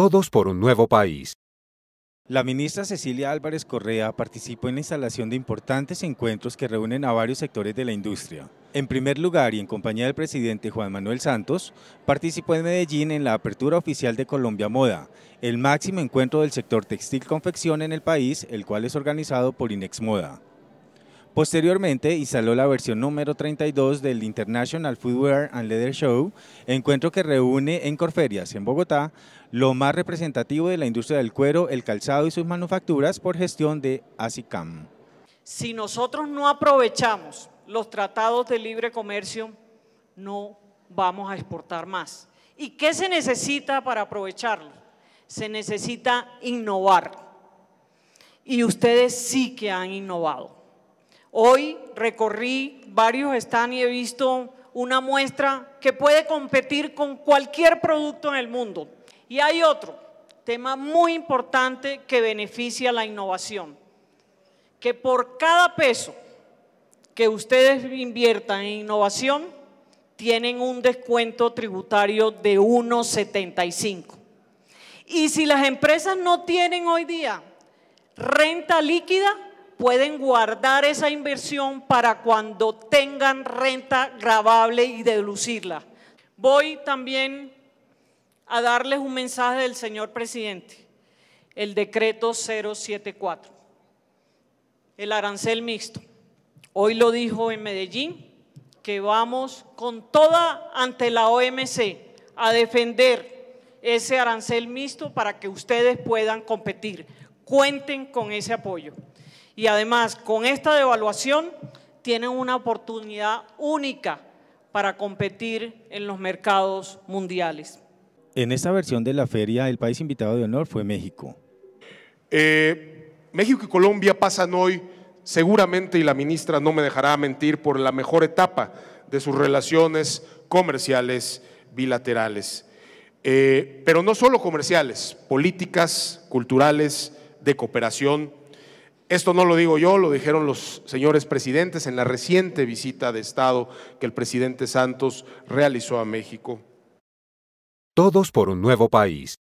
Todos por un nuevo país. La ministra Cecilia Álvarez Correa participó en la instalación de importantes encuentros que reúnen a varios sectores de la industria. En primer lugar, y en compañía del presidente Juan Manuel Santos, participó en Medellín en la apertura oficial de Colombia Moda, el máximo encuentro del sector textil confección en el país, el cual es organizado por Inex Moda. Posteriormente instaló la versión número 32 del International Footwear and Leather Show, encuentro que reúne en Corferias, en Bogotá, lo más representativo de la industria del cuero, el calzado y sus manufacturas por gestión de ASICAM. Si nosotros no aprovechamos los tratados de libre comercio, no vamos a exportar más. ¿Y qué se necesita para aprovecharlo? Se necesita innovar. Y ustedes sí que han innovado. Hoy recorrí varios stands y he visto una muestra que puede competir con cualquier producto en el mundo. Y hay otro tema muy importante que beneficia la innovación, que por cada peso que ustedes inviertan en innovación, tienen un descuento tributario de 1,75. Y si las empresas no tienen hoy día renta líquida, pueden guardar esa inversión para cuando tengan renta grabable y deducirla. Voy también a darles un mensaje del señor presidente, el decreto 074, el arancel mixto. Hoy lo dijo en Medellín, que vamos con toda ante la OMC a defender ese arancel mixto para que ustedes puedan competir. Cuenten con ese apoyo. Y además, con esta devaluación tienen una oportunidad única para competir en los mercados mundiales. En esta versión de la feria, el país invitado de honor fue México. Eh, México y Colombia pasan hoy, seguramente, y la ministra no me dejará mentir, por la mejor etapa de sus relaciones comerciales bilaterales. Eh, pero no solo comerciales, políticas, culturales, de cooperación esto no lo digo yo, lo dijeron los señores presidentes en la reciente visita de Estado que el presidente Santos realizó a México. Todos por un nuevo país.